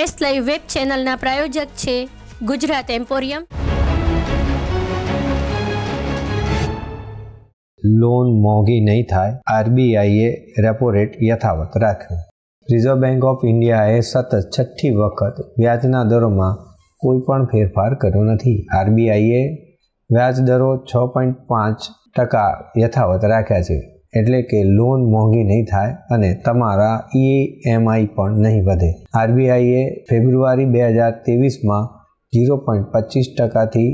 S live web ચેનલના પ્રાયોજક છે Gujarat emporium loan મોંઘી નહીં થાય આરબીઆઈએ રેપો રેટ યથાવત રાખ્યો રિઝર્વ બેંક ઓફ ઇન્ડિયાએ સતત છઠ્ઠી વખત વ્યાજના દરોમાં કોઈ પણ ફેરફાર કર્યો નથી આરબીઆઈએ વ્યાજ દરો છ પોઈન્ટ પાંચ ટકા યથાવત રાખ્યા છે એટલે કે લોન મોંઘી નહીં થાય અને તમારા ઈએમઆઈ e પણ નહીં વધે આરબીઆઈએ ફેબ્રુઆરી બે હજાર ત્રેવીસમાં ઝીરો પોઈન્ટ પચીસ ટકાથી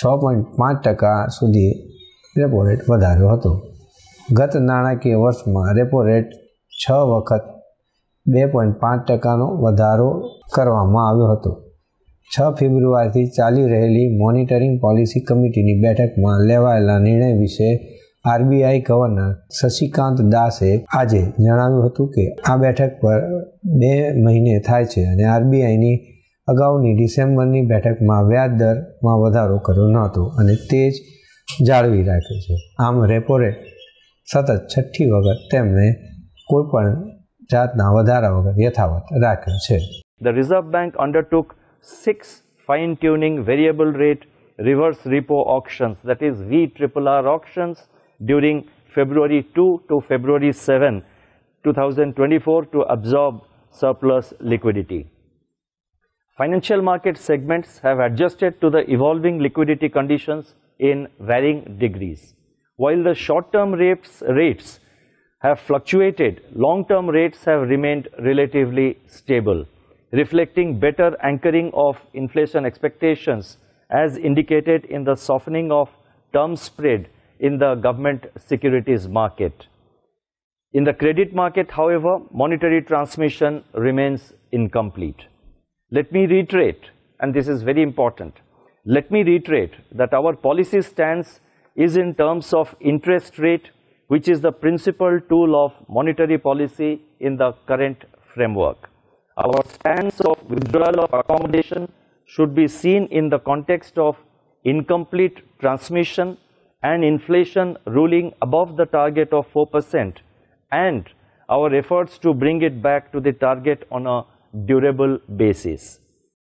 છ પોઈન્ટ પાંચ ટકા સુધી રેપો રેટ વધાર્યો હતો ગત નાણાકીય વર્ષમાં રેપો રેટ છ વખત બે પોઈન્ટ પાંચ ટકાનો વધારો કરવામાં આવ્યો હતો છ ફેબ્રુઆરીથી ચાલી રહેલી મોનિટરિંગ પોલિસી કમિટીની બેઠકમાં લેવાયેલા નિર્ણય વિશે આરબીઆઈ ગવર્નર શશિકાંત દાસે આજે જણાવ્યું હતું કે આ બેઠક પર બે મહિને થાય છે અને આરબીઆઈની અગાઉની ડિસેમ્બરની બેઠકમાં વ્યાજ દરમાં વધારો કર્યો ન હતો અને તે જ જાળવી રાખ્યો છે આમ રેપો રેટ સતત છઠ્ઠી વખત તેમણે કોઈપણ જાતના વધારા વગર યથાવત રાખ્યો છે the reserve bank undertook six fine tuning variable rate reverse repo options that is we triple R options during February 2 to February 7, 2024 to absorb surplus liquidity. Financial market segments have adjusted to the evolving liquidity conditions in varying degrees. While the short-term rates, rates have fluctuated, long-term rates have remained relatively stable, reflecting better anchoring of inflation expectations as indicated in the softening of term spread in the government securities market. In the credit market, however, monetary transmission remains incomplete. Let me reiterate, and this is very important, let me reiterate that our policy stance is in terms of interest rate, which is the principal tool of monetary policy in the current framework. Our stance of withdrawal of accommodation should be seen in the context of incomplete transmission and inflation ruling above the target of 4% and our efforts to bring it back to the target on a durable basis.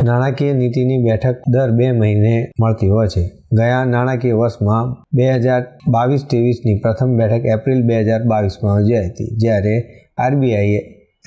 નાણાકીય નીતિની બેઠક દર બે મહિને મળતી હોય છે ગયા નાણાકીય વર્ષમાં બે હજાર બાવીસ ત્રેવીસની પ્રથમ બેઠક એપ્રિલ બે હજાર બાવીસમાં યોજાઈ હતી જ્યારે આરબીઆઈએ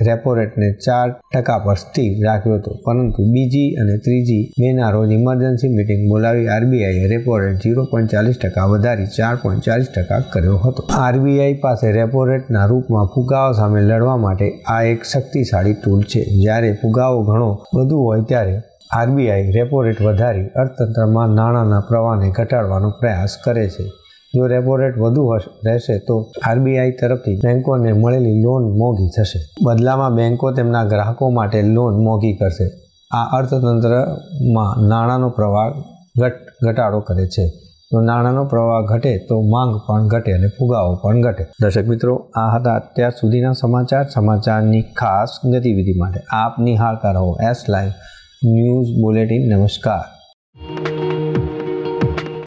રેપો રેટને ચાર ટકા પર સ્થિર રાખ્યો હતો પરંતુ બીજી અને ત્રીજી મેના રોજ ઇમરજન્સી મિટિંગ બોલાવી આરબીઆઈએ રેપો રેટ ઝીરો પોઈન્ટ ચાલીસ ટકા વધારી ચાર પોઈન્ટ ચાલીસ ટકા કર્યો હતો આરબીઆઈ પાસે રેપો રેટના રૂપમાં ફુગાવા સામે લડવા માટે આ એક શક્તિશાળી ટૂલ છે જ્યારે ફુગાવો ઘણો વધુ હોય ત્યારે આરબીઆઈ રેપો રેટ વધારી અર્થતંત્રમાં નાણાંના પ્રવાહને ઘટાડવાનો પ્રયાસ કરે છે જો રેપો રેટ વધુ રહેશે તો આરબીઆઈ તરફથી બેન્કોને મળેલી લોન મોંઘી થશે બદલામાં બેન્કો તેમના ગ્રાહકો માટે લોન મોંઘી કરશે આ અર્થતંત્રમાં નાણાંનો પ્રવાહ ઘટ ઘટાડો કરે છે તો નાણાંનો પ્રવાહ ઘટે તો માંગ પણ ઘટે અને ફુગાવો પણ ઘટે દર્શક મિત્રો આ હતા અત્યાર સુધીના સમાચાર સમાચારની ખાસ ગતિવિધિ માટે આપ નિહાળતા રહો એસ લાઈવ ન્યૂઝ બુલેટિન નમસ્કાર